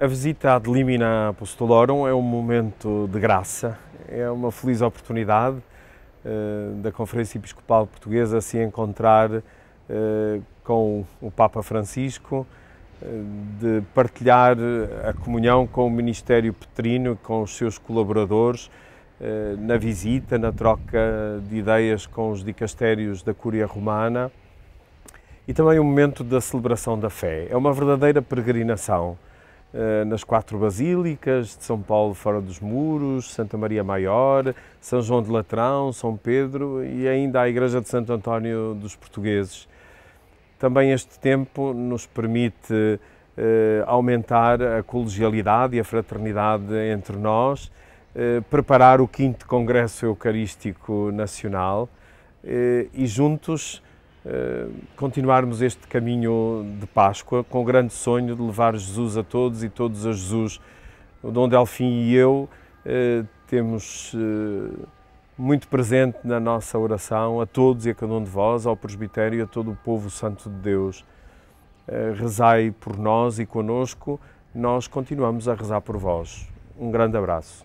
A visita ad limina apostolorum é um momento de graça, é uma feliz oportunidade uh, da Conferência Episcopal Portuguesa se encontrar uh, com o Papa Francisco, uh, de partilhar a comunhão com o Ministério Petrino, com os seus colaboradores, na visita, na troca de ideias com os dicastérios da Cúria Romana e também o um momento da celebração da fé. É uma verdadeira peregrinação eh, nas quatro basílicas de São Paulo fora dos muros, Santa Maria Maior, São João de Latrão, São Pedro e ainda a igreja de Santo António dos Portugueses. Também este tempo nos permite eh, aumentar a colegialidade e a fraternidade entre nós, eh, preparar o 5 Congresso Eucarístico Nacional eh, e juntos eh, continuarmos este caminho de Páscoa com o grande sonho de levar Jesus a todos e todos a Jesus. O Dom Delfim e eu eh, temos eh, muito presente na nossa oração a todos e a cada um de vós, ao presbitério e a todo o povo santo de Deus. Rezai por nós e conosco, nós continuamos a rezar por vós. Um grande abraço.